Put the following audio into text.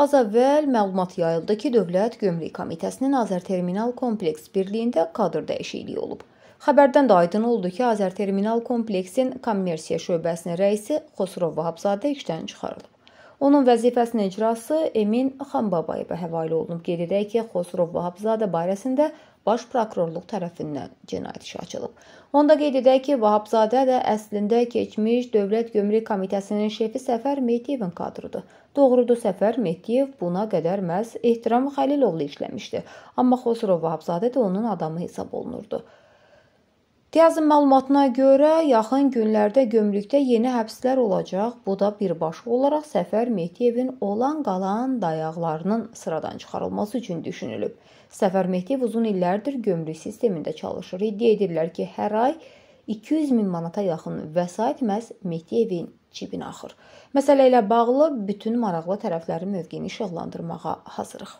Az əvvəl məlumat yayıldı ki, Dövlət Gömrük Komitəsinin Azərterminal Kompleks birliyində kadr dəyişikliyi olub. Xəbərdən də aydın oldu ki, Azərterminal Kompleksin kommersiya şöbəsinin rəisi Xosrov Vahabzadə işdən çıxarılıb. Onun vəzifəsinin icrası Emin Xanbabayeva həvalə olunub. Qeyd edək ki, Xosrov Vahabzadə barəsində Baş prokurorluq tərəfindən cinayət işi açılıb. Onda qeyd edək ki, Vahabzadə də əslində keçmiş Dövlət Gömrük Komitəsinin şefi Səfər Mehdiyevin kadrudur. Doğrudur, Səfər Mehdiyev buna qədər məhz Ehtiram Xəlilovla işləmişdi, amma Xosrov Vahabzadə də onun adamı hesab olunurdu. Diyazın məlumatına görə yaxın günlərdə gömrükdə yeni həbslər olacaq. Bu da birbaşa olaraq Səfər Mehdiyevin olan qalan dayaqlarının sıradan çıxarılması üçün düşünülüb. Səfər Mehdiyev uzun illərdir gömrük sistemində çalışır. İddia edirlər ki, hər ay 200 min manata yaxın vəsait məhz Mehdiyevin cibinə axır. Məsələ ilə bağlı bütün maraqlı tərəflərin mövqeyini işıqlandırmağa hazırıq.